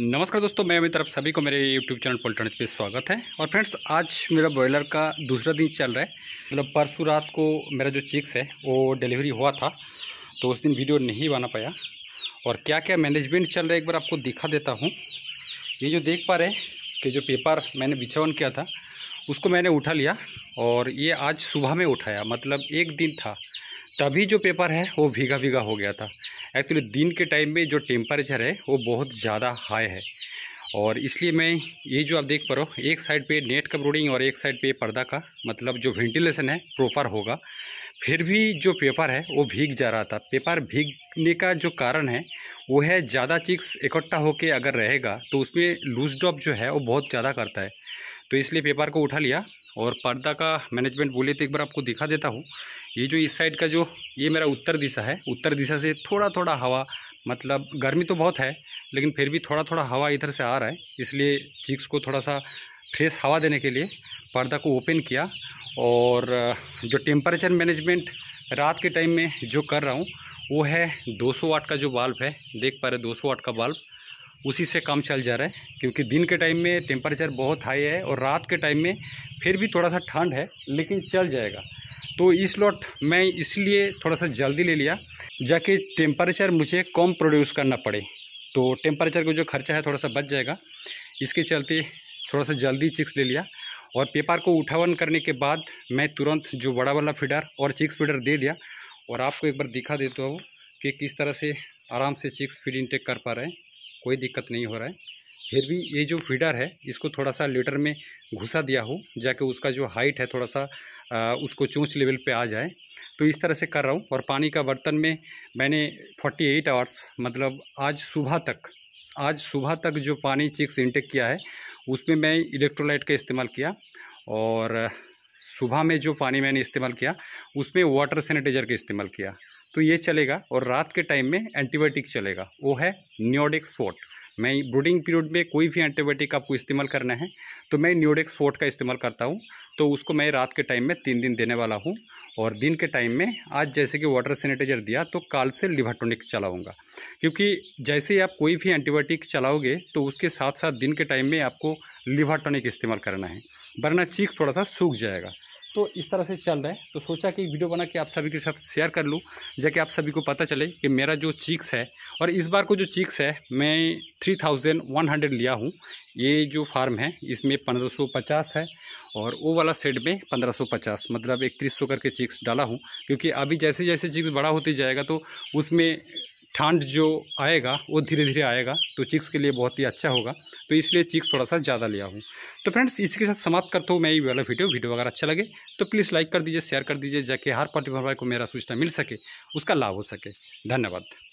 नमस्कार दोस्तों मैं मेरी तरफ सभी को मेरे यूट्यूब चैनल पोल्टन पे स्वागत है और फ्रेंड्स आज मेरा ब्रॉयलर का दूसरा दिन चल रहा है मतलब परसों रात को मेरा जो चिक्स है वो डिलीवरी हुआ था तो उस दिन वीडियो नहीं बना पाया और क्या क्या मैनेजमेंट चल रहा है एक बार आपको दिखा देता हूँ ये जो देख पा रहे कि जो पेपर मैंने बिछावन किया था उसको मैंने उठा लिया और ये आज सुबह में उठाया मतलब एक दिन था तभी जो पेपर है वो भीगा भीगा हो गया था एक्चुअली दिन के टाइम में जो टेम्परेचर है वो बहुत ज़्यादा हाई है और इसलिए मैं ये जो आप देख पा रहे हो एक साइड पे नेट का ब्रोडिंग और एक साइड पे पर्दा का मतलब जो वेंटिलेशन है प्रॉपर होगा फिर भी जो पेपर है वो भीग जा रहा था पेपर भीगने का जो कारण है वो है ज़्यादा चिक्स इकट्ठा होके अगर रहेगा तो उसमें लूज ड्रॉप जो है वो बहुत ज़्यादा करता है तो इसलिए पेपर को उठा लिया और पर्दा का मैनेजमेंट बोले तो एक बार आपको दिखा देता हूँ ये जो इस साइड का जो ये मेरा उत्तर दिशा है उत्तर दिशा से थोड़ा थोड़ा हवा मतलब गर्मी तो बहुत है लेकिन फिर भी थोड़ा थोड़ा हवा इधर से आ रहा है इसलिए चिक्स को थोड़ा सा फ्रेश हवा देने के लिए पर्दा को ओपन किया और जो टेम्परेचर मैनेजमेंट रात के टाइम में जो कर रहा हूँ वो है 200 वाट का जो बल्ब है देख पा रहे 200 वाट का बल्ब उसी से काम चल जा रहा है क्योंकि दिन के टाइम में टेम्परेचर बहुत हाई है और रात के टाइम में फिर भी थोड़ा सा ठंड है लेकिन चल जाएगा तो इस लॉट मैं इसलिए थोड़ा सा जल्दी ले लिया जाके टेम्परेचर मुझे कम प्रोड्यूस करना पड़े तो टेम्परेचर का जो खर्चा है थोड़ा सा बच जाएगा इसके चलते थोड़ा सा जल्दी चिक्स ले लिया और पेपर को उठावन करने के बाद मैं तुरंत जो बड़ा वाला फीडर और चिक्स फीडर दे दिया और आपको एक बार दिखा देता हूँ कि किस तरह से आराम से चिक्स फीड इनटेक कर पा रहे हैं कोई दिक्कत नहीं हो रहा है फिर भी ये जो फीडर है इसको थोड़ा सा लीटर में घुसा दिया हो जाके उसका जो हाइट है थोड़ा सा आ, उसको चूँच लेवल पे आ जाए तो इस तरह से कर रहा हूँ और पानी का बर्तन में मैंने 48 एट आवर्स मतलब आज सुबह तक आज सुबह तक जो पानी चिक्स इंटेक किया है उसमें मैं इलेक्ट्रोलाइट का इस्तेमाल किया और सुबह में जो पानी मैंने इस्तेमाल किया उसमें वाटर सैनिटाइजर का इस्तेमाल किया तो ये चलेगा और रात के टाइम में एंटीबायोटिक चलेगा वो है न्योडिक्स फोर्ट मैं ब्रूडिंग पीरियड में कोई भी एंटीबायोटिक आपको इस्तेमाल करना है तो मैं न्योडिक्स फोर्ट का इस्तेमाल करता हूँ तो उसको मैं रात के टाइम में तीन दिन देने वाला हूँ और दिन के टाइम में आज जैसे कि वाटर सैनिटाइजर दिया तो काल से लिभाटोनिक चलाऊँगा क्योंकि जैसे ही आप कोई भी एंटीबायोटिक चलाओगे तो उसके साथ साथ दिन के टाइम में आपको लिभाटोनिक इस्तेमाल करना है वरना चीख थोड़ा सा सूख जाएगा तो इस तरह से चल रहा है तो सोचा कि वीडियो बना के आप सभी के साथ शेयर कर लूँ जाके आप सभी को पता चले कि मेरा जो चीक्स है और इस बार को जो चीक्स है मैं थ्री थाउजेंड वन हंड्रेड लिया हूँ ये जो फार्म है इसमें पंद्रह सौ पचास है और वो वाला सेट में पंद्रह सौ पचास मतलब इकतीस सौ करके चीक्स डाला हूँ क्योंकि अभी जैसे जैसे चीक्स बड़ा होती जाएगा तो उसमें ठंड जो आएगा वो धीरे धीरे आएगा तो चिक्स के लिए बहुत ही अच्छा होगा तो इसलिए चिक्स थोड़ा सा ज़्यादा लिया हूँ तो फ्रेंड्स इसके साथ समाप्त करता हूँ मैं ये वाला वीडियो वीडियो अगर अच्छा लगे तो प्लीज़ लाइक कर दीजिए शेयर कर दीजिए जाके हर पार्टी भाई को मेरा सूचना मिल सके उसका लाभ हो सके धन्यवाद